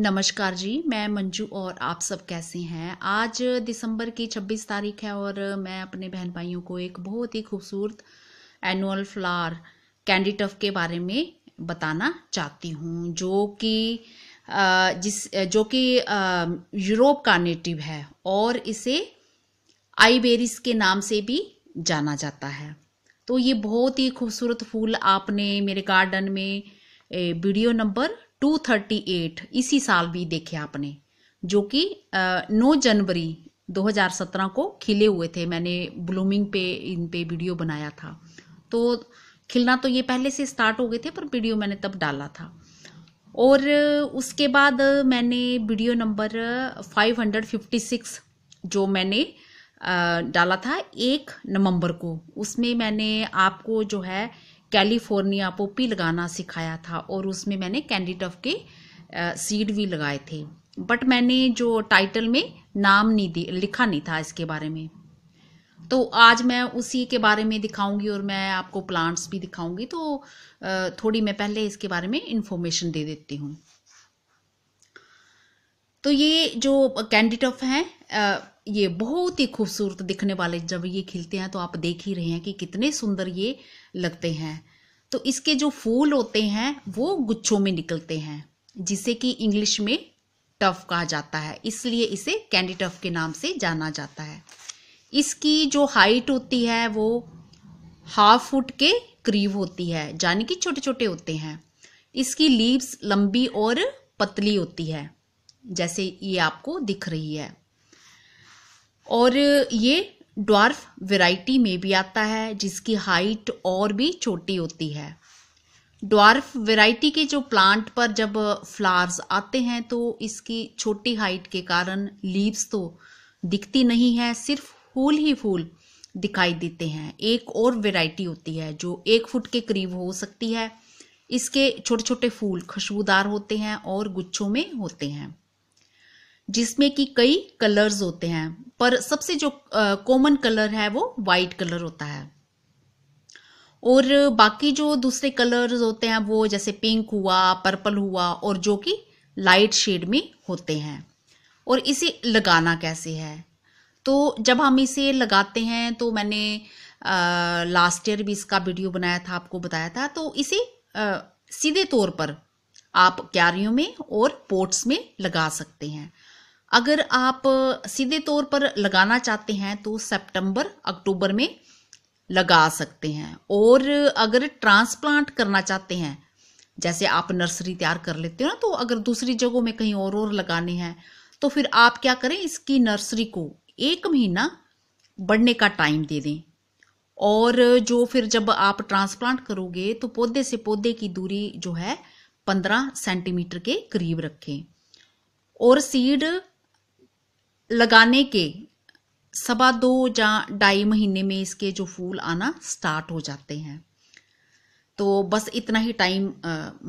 नमस्कार जी मैं मंजू और आप सब कैसे हैं आज दिसंबर की 26 तारीख है और मैं अपने बहन भाइयों को एक बहुत ही खूबसूरत एनुअल फ्लावर कैंडी टफ के बारे में बताना चाहती हूँ जो कि जिस जो कि यूरोप का नेटिव है और इसे आईबेरिस के नाम से भी जाना जाता है तो ये बहुत ही खूबसूरत फूल आपने मेरे गार्डन में वीडियो नंबर 238 इसी साल भी देखे आपने जो कि 9 जनवरी 2017 को खिले हुए थे मैंने ब्लूमिंग पे इन पे वीडियो बनाया था तो खिलना तो ये पहले से स्टार्ट हो गए थे पर वीडियो मैंने तब डाला था और उसके बाद मैंने वीडियो नंबर 556 जो मैंने डाला था एक नवंबर को उसमें मैंने आपको जो है कैलिफोर्निया पोपी लगाना सिखाया था और उसमें मैंने कैंडी के सीड भी लगाए थे बट मैंने जो टाइटल में नाम नहीं दी लिखा नहीं था इसके बारे में तो आज मैं उसी के बारे में दिखाऊंगी और मैं आपको प्लांट्स भी दिखाऊंगी तो थोड़ी मैं पहले इसके बारे में इन्फॉर्मेशन दे देती हूँ तो ये जो कैंडिटफ हैं ये बहुत ही खूबसूरत दिखने वाले जब ये खिलते हैं तो आप देख ही रहे हैं कि कितने सुंदर ये लगते हैं तो इसके जो फूल होते हैं वो गुच्छों में निकलते हैं जिसे कि इंग्लिश में टफ कहा जाता है इसलिए इसे कैंडी टफ के नाम से जाना जाता है इसकी जो हाइट होती है वो हाफ फुट के करीब होती है यानी कि छोटे छोटे होते हैं इसकी लीव्स लंबी और पतली होती है जैसे ये आपको दिख रही है और ये ड्वार्फ वैरायटी में भी आता है जिसकी हाइट और भी छोटी होती है ड्वार्फ वैरायटी के जो प्लांट पर जब फ्लावर्स आते हैं तो इसकी छोटी हाइट के कारण लीव्स तो दिखती नहीं है सिर्फ फूल ही फूल दिखाई देते हैं एक और वैरायटी होती है जो एक फुट के करीब हो सकती है इसके छोटे छोटे फूल खुशबूदार होते हैं और गुच्छों में होते हैं जिसमें कि कई कलर्स होते हैं पर सबसे जो कॉमन कलर है वो वाइट कलर होता है और बाकी जो दूसरे कलर्स होते हैं वो जैसे पिंक हुआ पर्पल हुआ और जो कि लाइट शेड में होते हैं और इसे लगाना कैसे है तो जब हम इसे लगाते हैं तो मैंने लास्ट ईयर भी इसका वीडियो बनाया था आपको बताया था तो इसे आ, सीधे तौर पर आप क्यारियों में और पोट्स में लगा सकते हैं अगर आप सीधे तौर पर लगाना चाहते हैं तो सितंबर अक्टूबर में लगा सकते हैं और अगर ट्रांसप्लांट करना चाहते हैं जैसे आप नर्सरी तैयार कर लेते हो ना तो अगर दूसरी जगहों में कहीं और और लगाने हैं तो फिर आप क्या करें इसकी नर्सरी को एक महीना बढ़ने का टाइम दे दें और जो फिर जब आप ट्रांसप्लांट करोगे तो पौधे से पौधे की दूरी जो है पंद्रह सेंटीमीटर के करीब रखें और सीड लगाने के सवा दो या ढाई महीने में इसके जो फूल आना स्टार्ट हो जाते हैं तो बस इतना ही टाइम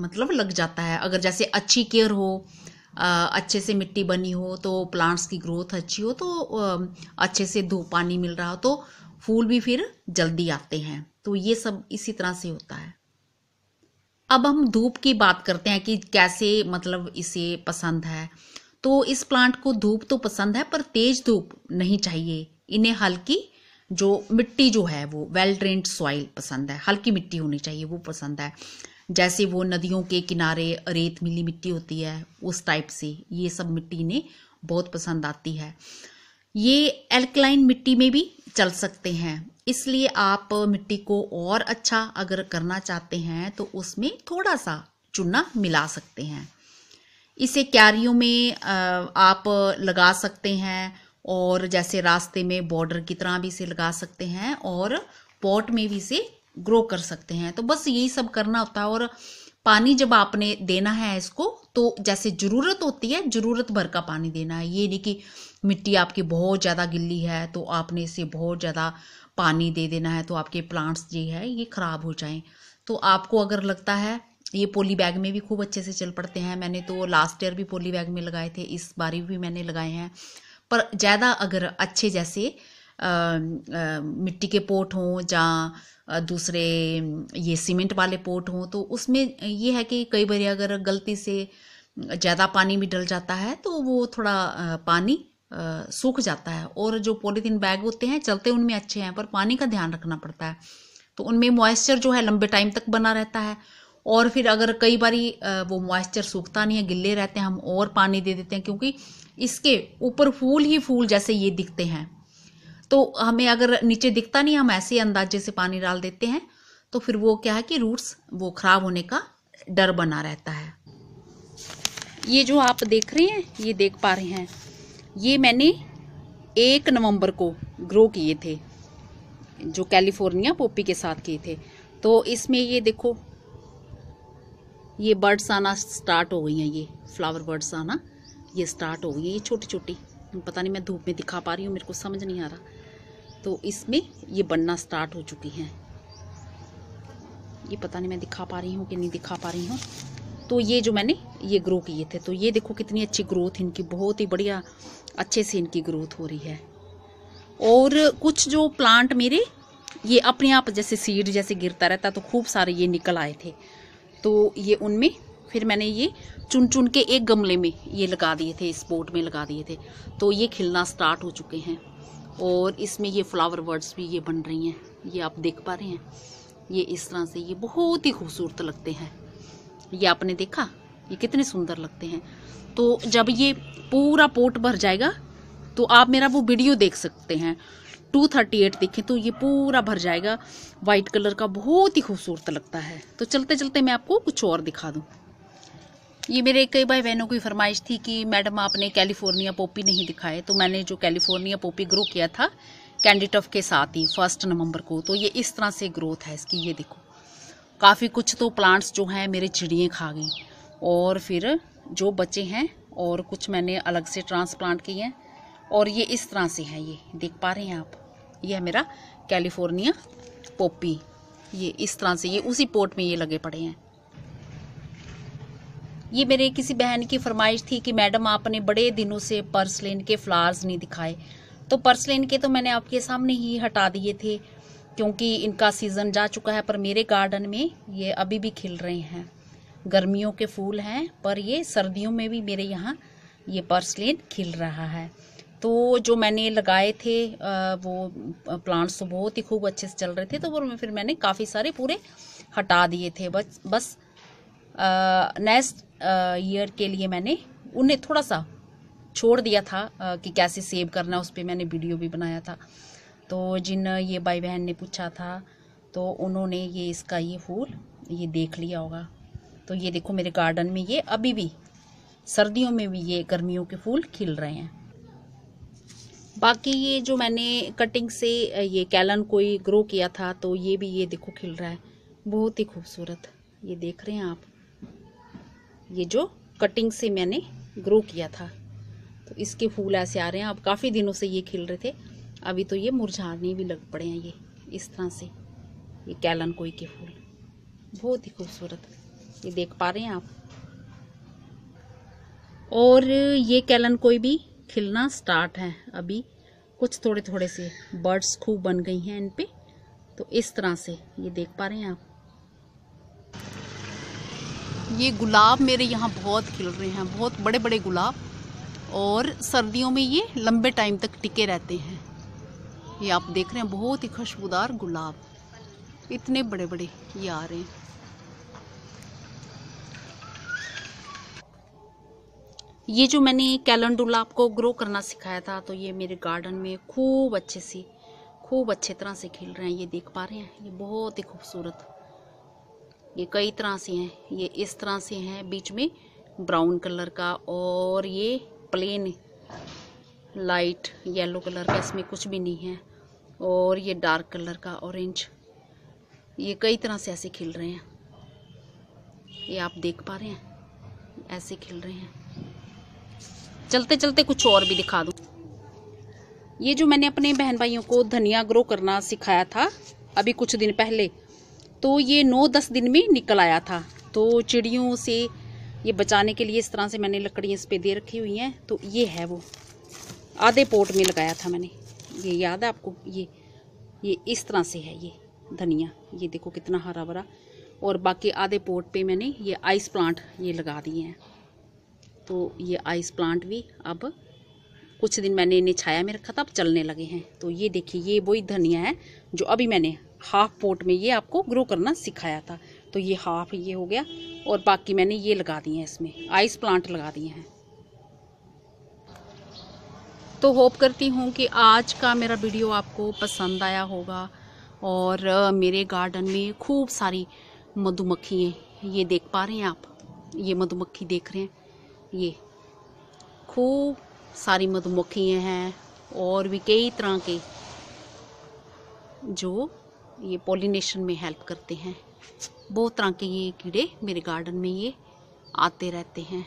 मतलब लग जाता है अगर जैसे अच्छी केयर हो आ, अच्छे से मिट्टी बनी हो तो प्लांट्स की ग्रोथ अच्छी हो तो आ, अच्छे से धूप पानी मिल रहा हो तो फूल भी फिर जल्दी आते हैं तो ये सब इसी तरह से होता है अब हम धूप की बात करते हैं कि कैसे मतलब इसे पसंद है तो इस प्लांट को धूप तो पसंद है पर तेज धूप नहीं चाहिए इन्हें हल्की जो मिट्टी जो है वो वेल ड्रेंड सॉइल पसंद है हल्की मिट्टी होनी चाहिए वो पसंद है जैसे वो नदियों के किनारे रेत मिली मिट्टी होती है उस टाइप से ये सब मिट्टी ने बहुत पसंद आती है ये एल्कलाइन मिट्टी में भी चल सकते हैं इसलिए आप मिट्टी को और अच्छा अगर करना चाहते हैं तो उसमें थोड़ा सा चूना मिला सकते हैं इसे क्यारियों में आप लगा सकते हैं और जैसे रास्ते में बॉर्डर की तरह भी इसे लगा सकते हैं और पॉट में भी इसे ग्रो कर सकते हैं तो बस यही सब करना होता है और पानी जब आपने देना है इसको तो जैसे ज़रूरत होती है ज़रूरत भर का पानी देना है ये नहीं कि मिट्टी आपकी बहुत ज़्यादा गिल्ली है तो आपने इसे बहुत ज़्यादा पानी दे देना है तो आपके प्लांट्स जो है ये ख़राब हो जाएं तो आपको अगर लगता है ये पोली बैग में भी खूब अच्छे से चल पड़ते हैं मैंने तो लास्ट ईयर भी पोली बैग में लगाए थे इस बारी भी मैंने लगाए हैं पर ज़्यादा अगर अच्छे जैसे आ, आ, मिट्टी के पोट हों या दूसरे ये सीमेंट वाले पोट हों तो उसमें ये है कि कई बार अगर गलती से ज़्यादा पानी भी डल जाता है तो वो थोड़ा पानी सूख जाता है और जो पॉलीथीन बैग होते हैं चलते उनमें अच्छे हैं पर पानी का ध्यान रखना पड़ता है तो उनमें मॉइस्चर जो है लंबे टाइम तक बना रहता है और फिर अगर कई बार वो मॉइस्चर सूखता नहीं है गिल्ले रहते हैं हम और पानी दे देते हैं क्योंकि इसके ऊपर फूल ही फूल जैसे ये दिखते हैं तो हमें अगर नीचे दिखता नहीं हम ऐसे अंदाजे से पानी डाल देते हैं तो फिर वो क्या है कि रूट्स वो ख़राब होने का डर बना रहता है ये जो आप देख रहे हैं ये देख पा रहे हैं ये मैंने एक नवंबर को ग्रो किए थे जो कैलिफोर्निया पोपी के साथ किए थे तो इसमें ये देखो ये बर्ड्स आना स्टार्ट हो गई हैं ये फ्लावर बर्ड्स आना ये स्टार्ट हो गई हैं ये छोटी छोटी पता नहीं मैं धूप में दिखा पा रही हूँ मेरे को समझ नहीं आ रहा तो इसमें ये बनना स्टार्ट हो चुकी हैं ये पता नहीं मैं दिखा पा रही हूँ कि नहीं दिखा पा रही हूँ तो ये जो मैंने ये ग्रो किए थे तो ये देखो कितनी अच्छी ग्रोथ इनकी बहुत ही बढ़िया अच्छे से इनकी ग्रोथ हो रही है और कुछ जो प्लांट मेरे ये अपने आप जैसे सीड जैसे गिरता रहता तो खूब सारे ये निकल आए थे तो ये उनमें फिर मैंने ये चुन चुन के एक गमले में ये लगा दिए थे इस बोर्ड में लगा दिए थे तो ये खिलना स्टार्ट हो चुके हैं और इसमें ये फ्लावर वर्ड्स भी ये बन रही हैं ये आप देख पा रहे हैं ये इस तरह से ये बहुत ही खूबसूरत लगते हैं ये आपने देखा ये कितने सुंदर लगते हैं तो जब ये पूरा पोट भर जाएगा तो आप मेरा वो वीडियो देख सकते हैं टू थर्टी एट देखें तो ये पूरा भर जाएगा वाइट कलर का बहुत ही खूबसूरत लगता है तो चलते चलते मैं आपको कुछ और दिखा दूँ ये मेरे कई भाई बहनों की फरमाइश थी कि मैडम आपने कैलिफोर्निया पोपी नहीं दिखाए तो मैंने जो कैलिफोर्निया पोपी ग्रो किया था कैंडिटफ के साथ ही फर्स्ट नवंबर को तो ये इस तरह से ग्रोथ है इसकी ये देखो काफ़ी कुछ तो प्लांट्स जो हैं मेरे चिड़िए खा गई और फिर जो बचे हैं और कुछ मैंने अलग से ट्रांसप्लांट किए हैं और ये इस तरह से है ये देख पा रहे हैं आप ये है मेरा कैलिफोर्निया पोपी ये इस तरह से ये उसी पोर्ट में ये लगे पड़े हैं ये मेरे किसी बहन की फरमाइश थी कि मैडम आपने बड़े दिनों से पर्सलेन के फ्लावर्स नहीं दिखाए तो पर्सलेन के तो मैंने आपके सामने ही हटा दिए थे क्योंकि इनका सीज़न जा चुका है पर मेरे गार्डन में ये अभी भी खिल रहे हैं गर्मियों के फूल हैं पर ये सर्दियों में भी मेरे यहाँ ये पर्सलेन खिल रहा है तो जो मैंने लगाए थे वो प्लांट्स तो बहुत ही खूब अच्छे से चल रहे थे तो वो फिर मैंने काफ़ी सारे पूरे हटा दिए थे बस बस नेक्स्ट ईयर के लिए मैंने उन्हें थोड़ा सा छोड़ दिया था कि कैसे सेव करना उस पर मैंने वीडियो भी बनाया था तो जिन ये भाई बहन ने पूछा था तो उन्होंने ये इसका ये फूल ये देख लिया होगा तो ये देखो मेरे गार्डन में ये अभी भी सर्दियों में भी ये गर्मियों के फूल खिल रहे हैं बाकी ये जो मैंने कटिंग से ये कैलन कोई ग्रो किया था तो ये भी ये देखो खिल रहा है बहुत ही खूबसूरत ये देख रहे हैं आप ये जो कटिंग से मैंने ग्रो किया था तो इसके फूल ऐसे आ रहे हैं अब काफ़ी दिनों से ये खिल रहे थे अभी तो ये मुरझाने भी लग पड़े हैं ये इस तरह से ये कैलन कोई के फूल बहुत ही खूबसूरत ये देख पा रहे हैं आप और ये कैलन कोई भी खिलना स्टार्ट है अभी कुछ थोड़े थोड़े से बर्ड्स खूब बन गई हैं इन पे तो इस तरह से ये देख पा रहे हैं आप ये गुलाब मेरे यहाँ बहुत खिल रहे हैं बहुत बड़े बड़े गुलाब और सर्दियों में ये लंबे टाइम तक टिके रहते हैं ये आप देख रहे हैं बहुत ही खुशबूदार गुलाब इतने बड़े बड़े ये आ रहे हैं ये जो मैंने कैलेंडुला आपको ग्रो करना सिखाया था तो ये मेरे गार्डन में खूब अच्छे से खूब अच्छे तरह से खिल रहे हैं ये देख पा रहे हैं ये बहुत ही खूबसूरत ये कई तरह से हैं ये इस तरह से हैं बीच में ब्राउन कलर का और ये प्लेन लाइट येलो कलर का इसमें कुछ भी नहीं है और ये डार्क कलर का ऑरेंज ये कई तरह से ऐसे खिल रहे हैं ये आप देख पा रहे हैं ऐसे खिल रहे हैं चलते चलते कुछ और भी दिखा दूँ ये जो मैंने अपने बहन भाइयों को धनिया ग्रो करना सिखाया था अभी कुछ दिन पहले तो ये नौ दस दिन में निकल आया था तो चिड़ियों से ये बचाने के लिए इस तरह से मैंने लकड़ियाँ इस पर दे रखी हुई हैं तो ये है वो आधे पोट में लगाया था मैंने ये याद है आपको ये ये इस तरह से है ये धनिया ये देखो कितना हरा भरा और बाकी आधे पोट पे मैंने ये आइस प्लांट ये लगा दिए हैं तो ये आइस प्लांट भी अब कुछ दिन मैंने इन्हें छाया में रखा था अब चलने लगे हैं तो ये देखिए ये वही धनिया है जो अभी मैंने हाफ पोट में ये आपको ग्रो करना सिखाया था तो ये हाफ ये हो गया और बाकी मैंने ये लगा दिए हैं इसमें आइस प्लांट लगा दिए हैं तो होप करती हूँ कि आज का मेरा वीडियो आपको पसंद आया होगा और मेरे गार्डन में खूब सारी मधुमक्खी ये देख पा रहे हैं आप ये मधुमक्खी देख रहे हैं ये खूब सारी मधुमक्खियाँ हैं और भी कई तरह के जो ये पॉलिनेशन में हेल्प करते हैं बहुत तरह के ये कीड़े मेरे गार्डन में ये आते रहते हैं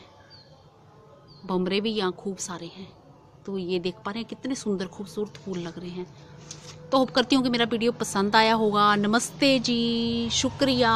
बमरे भी यहाँ खूब सारे हैं तो ये देख पा रहे हैं कितने सुंदर खूबसूरत फूल लग रहे हैं तो होप करती हूँ कि मेरा वीडियो पसंद आया होगा नमस्ते जी शुक्रिया